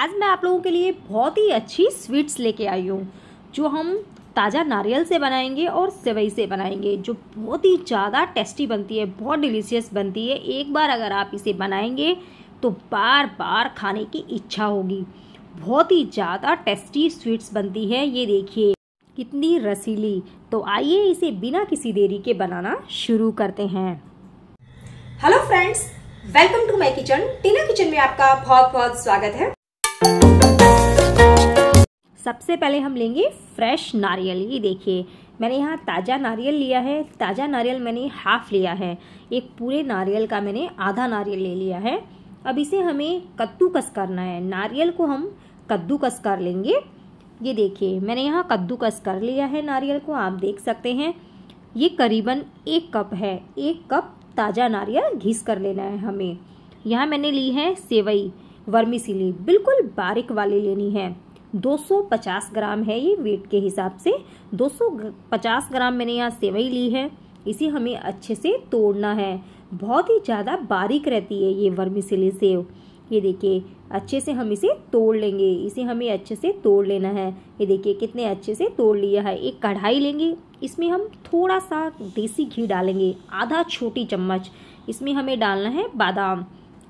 आज मैं आप लोगों के लिए बहुत ही अच्छी स्वीट्स लेके आई हूँ जो हम ताज़ा नारियल से बनाएंगे और सेवई से बनाएंगे जो बहुत ही ज़्यादा टेस्टी बनती है बहुत डिलीशियस बनती है एक बार अगर आप इसे बनाएंगे तो बार बार खाने की इच्छा होगी बहुत ही ज़्यादा टेस्टी स्वीट्स बनती है ये देखिए कितनी रसीली तो आइए इसे बिना किसी देरी के बनाना शुरू करते हैं hello friends welcome to my kitchen Tina kitchen में आपका बहुत बहुत स्वागत है सबसे पहले हम लेंगे फ्रेश नारियल ये देखिए मैंने यहाँ ताज़ा नारियल लिया है ताज़ा नारियल मैंने हाफ़ लिया है एक पूरे नारियल का मैंने आधा नारियल ले लिया है अब इसे हमें कद्दूकस करना है नारियल को हम कद्दूकस कर लेंगे ये देखिए मैंने यहाँ कद्दूकस कर लिया है नारियल को आप देख सकते हैं ये करीबन एक कप है एक कप ताज़ा नारियल घिस कर लेना है हमें यहाँ मैंने ली है सेवई वर्मी सिली बिल्कुल बारिक वाली लेनी है 250 ग्राम है ये वेट के हिसाब से 250 ग्राम मैंने यहाँ सेवई ली है इसे हमें अच्छे से तोड़ना है बहुत ही ज़्यादा बारीक रहती है ये वर्मीसिली सेव ये देखिए अच्छे से हम इसे तोड़ लेंगे इसे हमें अच्छे से तोड़ लेना है ये देखिए कितने अच्छे से तोड़ लिया है एक कढ़ाई लेंगे इसमें हम थोड़ा सा देसी घी डालेंगे आधा छोटी चम्मच इसमें हमें डालना है बादाम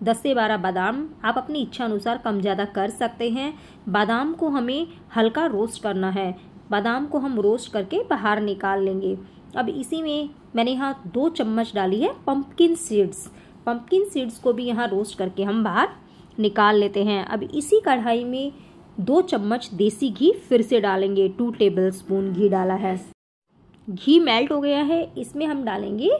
दस से बारह बादाम आप अपनी इच्छा अनुसार कम ज़्यादा कर सकते हैं बादाम को हमें हल्का रोस्ट करना है बादाम को हम रोस्ट करके बाहर निकाल लेंगे अब इसी में मैंने यहाँ दो चम्मच डाली है पम्पकिन सीड्स पम्पकिन सीड्स को भी यहाँ रोस्ट करके हम बाहर निकाल लेते हैं अब इसी कढ़ाई में दो चम्मच देसी घी फिर से डालेंगे टू टेबल स्पून घी डाला है घी मेल्ट हो गया है इसमें हम डालेंगे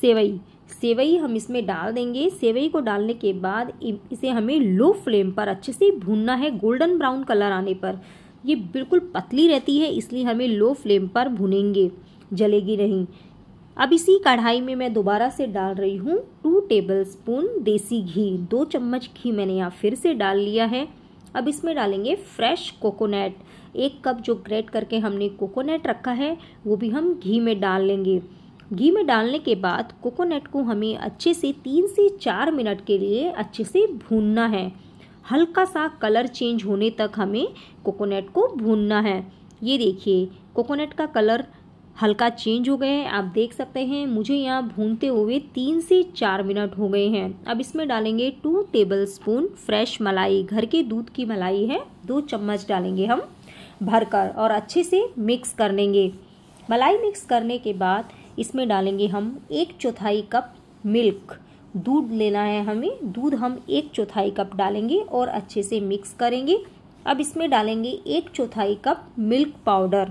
सेवई सेवई हम इसमें डाल देंगे सेवई को डालने के बाद इसे हमें लो फ्लेम पर अच्छे से भूनना है गोल्डन ब्राउन कलर आने पर ये बिल्कुल पतली रहती है इसलिए हमें लो फ्लेम पर भुनेंगे जलेगी नहीं अब इसी कढ़ाई में मैं दोबारा से डाल रही हूँ टू टेबल स्पून देसी घी दो चम्मच घी मैंने यहाँ फिर से डाल लिया है अब इसमें डालेंगे फ्रेश कोकोनट एक कप जो ग्रेट करके हमने कोकोनट रखा है वो भी हम घी में डाल लेंगे घी में डालने के बाद कोकोनट को हमें अच्छे से तीन से चार मिनट के लिए अच्छे से भूनना है हल्का सा कलर चेंज होने तक हमें कोकोनट को भूनना है ये देखिए कोकोनट का कलर हल्का चेंज हो गया है आप देख सकते हैं मुझे यहाँ भूनते हुए तीन से चार मिनट हो गए हैं अब इसमें डालेंगे टू टेबल स्पून फ्रेश मलाई घर के दूध की मलाई है दो चम्मच डालेंगे हम भरकर और अच्छे से मिक्स कर लेंगे मलाई मिक्स करने के बाद इसमें डालेंगे हम एक चौथाई कप मिल्क दूध लेना है हमें दूध हम एक चौथाई कप डालेंगे और अच्छे से मिक्स करेंगे अब इसमें डालेंगे एक चौथाई cup milk powder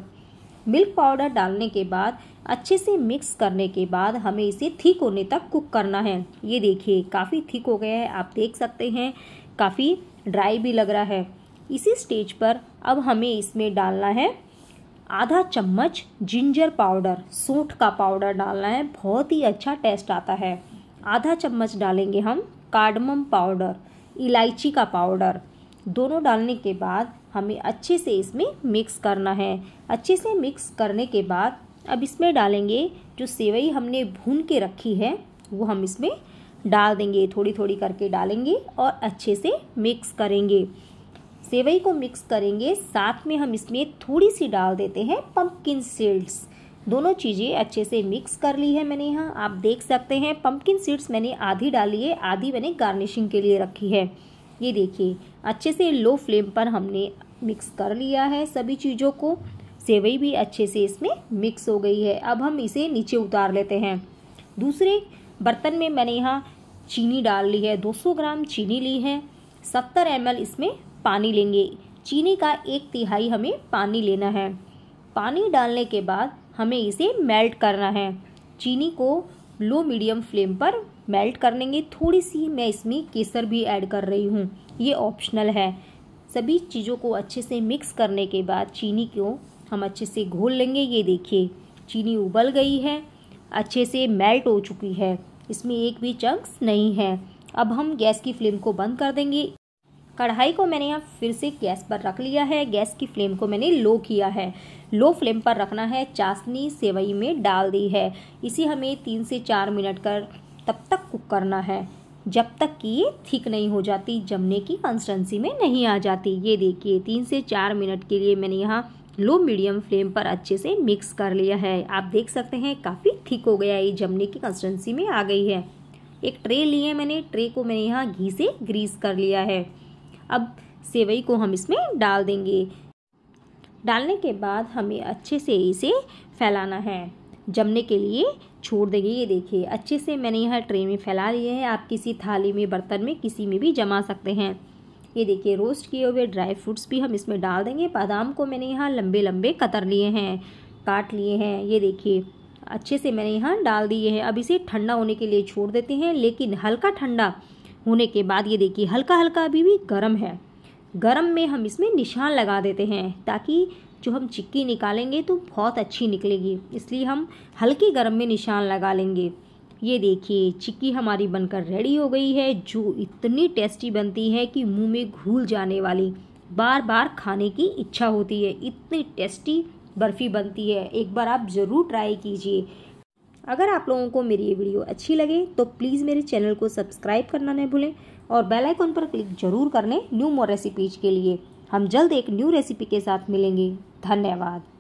milk powder डालने के बाद अच्छे से मिक्स करने के बाद हमें इसे ठीक होने तक कुक करना है ये देखिए काफ़ी थिक हो गया है आप देख सकते हैं काफ़ी ड्राई भी लग रहा है इसी स्टेज पर अब हमें इसमें डालना है आधा चम्मच जिंजर पाउडर सूठ का पाउडर डालना है बहुत ही अच्छा टेस्ट आता है आधा चम्मच डालेंगे हम कार्डमम पाउडर इलायची का पाउडर दोनों डालने के बाद हमें अच्छे से इसमें मिक्स करना है अच्छे से मिक्स करने के बाद अब इसमें डालेंगे जो सेवई हमने भून के रखी है वो हम इसमें डाल देंगे थोड़ी थोड़ी करके डालेंगे और अच्छे से मिक्स करेंगे सेवई को मिक्स करेंगे साथ में हम इसमें थोड़ी सी डाल देते हैं पम्पकिन सीड्स दोनों चीज़ें अच्छे से मिक्स कर ली है मैंने यहाँ आप देख सकते हैं पम्पकिन सीड्स मैंने आधी डाली है आधी मैंने गार्निशिंग के लिए रखी है ये देखिए अच्छे से लो फ्लेम पर हमने मिक्स कर लिया है सभी चीज़ों को सेवई भी अच्छे से इसमें मिक्स हो गई है अब हम इसे नीचे उतार लेते हैं दूसरे बर्तन में मैंने यहाँ चीनी डाल ली है 200 ग्राम चीनी ली है 70 एम इसमें पानी लेंगे चीनी का एक तिहाई हमें पानी लेना है पानी डालने के बाद हमें इसे मेल्ट करना है चीनी को लो मीडियम फ्लेम पर मेल्ट कर लेंगे थोड़ी सी मैं इसमें केसर भी ऐड कर रही हूँ ये ऑप्शनल है सभी चीज़ों को अच्छे से मिक्स करने के बाद चीनी को हम अच्छे से घोल लेंगे ये देखिए चीनी उबल गई है अच्छे से मेल्ट हो चुकी है इसमें एक भी चंक्स नहीं है अब हम गैस की फ्लेम को बंद कर देंगे कढ़ाई को मैंने यहाँ फिर से गैस पर रख लिया है गैस की फ्लेम को मैंने लो किया है लो फ्लेम पर रखना है चाशनी सेवई में डाल दी है इसे हमें तीन से चार मिनट कर तब तक कुक करना है जब तक कि ये थिक नहीं हो जाती जमने की कंसिस्टेंसी में नहीं आ जाती ये देखिए तीन से चार मिनट के लिए मैंने यहाँ लो मीडियम फ्लेम पर अच्छे से मिक्स कर लिया है आप देख सकते हैं काफ़ी थिक हो गया ये जमने की कंसिस्टेंसी में आ गई है एक ट्रे ली है मैंने ट्रे को मैंने यहाँ घी से ग्रीस कर लिया है अब सेवई को हम इसमें डाल देंगे डालने के बाद हमें अच्छे से इसे फैलाना है जमने के लिए छोड़ देंगे ये देखिए अच्छे से मैंने यहाँ ट्रे में फैला लिए हैं आप किसी थाली में बर्तन में किसी में भी जमा सकते हैं ये देखिए रोस्ट किए हुए ड्राई फ्रूट्स भी हम इसमें डाल देंगे बादाम को मैंने यहाँ लंबे लंबे कतर लिए हैं काट लिए हैं ये देखिए अच्छे से मैंने यहाँ डाल दिए हैं अब इसे ठंडा होने के लिए छोड़ देते हैं लेकिन हल्का ठंडा होने के बाद ये देखिए हल्का हल्का अभी भी गर्म है गर्म में हम इसमें निशान लगा देते हैं ताकि जो हम चिक्की निकालेंगे तो बहुत अच्छी निकलेगी इसलिए हम हल्के गर्म में निशान लगा लेंगे ये देखिए चिक्की हमारी बनकर रेडी हो गई है जो इतनी टेस्टी बनती है कि मुंह में घूल जाने वाली बार बार खाने की इच्छा होती है इतनी टेस्टी बर्फ़ी बनती है एक बार आप ज़रूर ट्राई कीजिए अगर आप लोगों को मेरी ये वीडियो अच्छी लगे तो प्लीज़ मेरे चैनल को सब्सक्राइब करना नहीं भूलें और बेल आइकन पर क्लिक जरूर कर लें न्यू मोर रेसिपीज के लिए हम जल्द एक न्यू रेसिपी के साथ मिलेंगे धन्यवाद